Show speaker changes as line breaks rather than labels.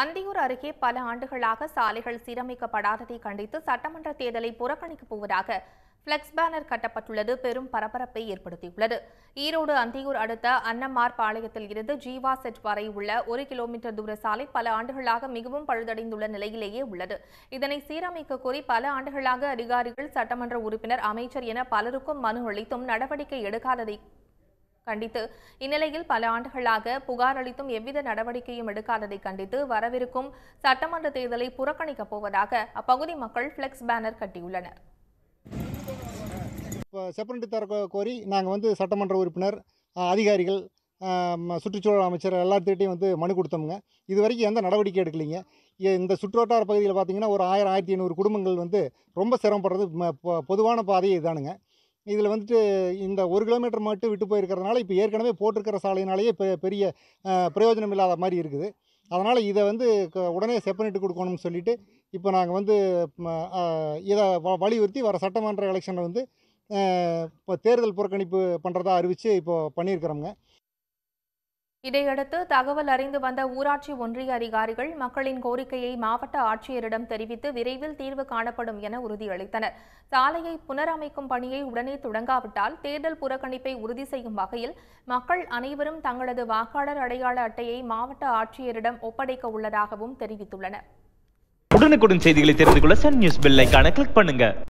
அந்தியூர் அருகே பல ஆண்டுகளாக சாலைகள் சீரமைக்கப்படாததை கண்டித்து சட்டமன்ற தேர்தலை புறக்கணிக்கப் போவதாக பிளெக்ஸ் பேனர் கட்டப்பட்டுள்ளது பெரும் பரபரப்பை ஏற்படுத்தியுள்ளது ஈரோடு அந்தியூர் அடுத்த அன்னம்மார் பாளையத்தில் இருந்து ஜீவா செட் வரை உள்ள ஒரு கிலோமீட்டர் தூர சாலை பல ஆண்டுகளாக மிகவும் பழுதடைந்துள்ள நிலையிலேயே உள்ளது இதனை சீரமைக்க கோரி பல ஆண்டுகளாக அதிகாரிகள் சட்டமன்ற உறுப்பினர் அமைச்சர் என பலருக்கும் மனு அளித்தும் நடவடிக்கை எடுக்காததை கண்டித்து இந்நிலையில் பல ஆண்டுகளாக புகார் அளித்தும் எவ்வித நடவடிக்கையும் எடுக்காததை கண்டித்து வரவிருக்கும் சட்டமன்ற தேர்தலை புறக்கணிக்கப் போவதாக அப்பகுதி மக்கள் பிளெக்ஸ் பேனர் கட்டியுள்ளனர்
செப்பரண்டி தர கோரி நாங்கள் வந்து சட்டமன்ற உறுப்பினர் அதிகாரிகள் சுற்றுச்சூழல் அமைச்சர் எல்லாத்திட்டையும் வந்து மனு கொடுத்தோமுங்க இது வரைக்கும் எந்த நடவடிக்கை எடுக்கலைங்க இந்த சுற்றுவட்டார பகுதியில் பார்த்திங்கன்னா ஒரு ஆயிரம் ஆயிரத்தி ஐநூறு குடும்பங்கள் வந்து ரொம்ப சிரமப்படுறது பொதுவான பாதையை இதானுங்க இதில் வந்துட்டு இந்த ஒரு கிலோமீட்டர் மட்டும் விட்டு போயிருக்கிறதுனால இப்போ ஏற்கனவே போட்டிருக்கிற சாலையினாலேயே இப்போ பெரிய பிரயோஜனம் இல்லாத மாதிரி இருக்குது அதனால் இதை வந்து உடனே செப்பனிட்டு கொடுக்கணும்னு சொல்லிவிட்டு இப்போ நாங்கள் வந்து இதை வலியுறுத்தி வர சட்டமன்ற எலெக்ஷனில் வந்து இப்போ தேர்தல் புறக்கணிப்பு பண்ணுறதா அறிவித்து இப்போது பண்ணியிருக்கிறோங்க
இதையடுத்து தகவல் அறிந்து வந்த ஊராட்சி ஒன்றிய அதிகாரிகள் மக்களின் கோரிக்கையை மாவட்ட ஆட்சியரிடம் தெரிவித்து விரைவில் தீர்வு காணப்படும் என உறுதியளித்தனர் சாலையை புனரமைக்கும் பணியை உடனே தொடங்காவிட்டால் தேர்தல் புறக்கணிப்பை உறுதி செய்யும் வகையில் மக்கள் அனைவரும் தங்களது வாக்காளர் அடையாள அட்டையை மாவட்ட ஆட்சியரிடம் ஒப்படைக்க உள்ளதாகவும் தெரிவித்துள்ளனர்
உடனுக்குடன் செய்திகளை தெரிந்து கொள்ள சன் நியூஸ் கிளிக் பண்ணுங்க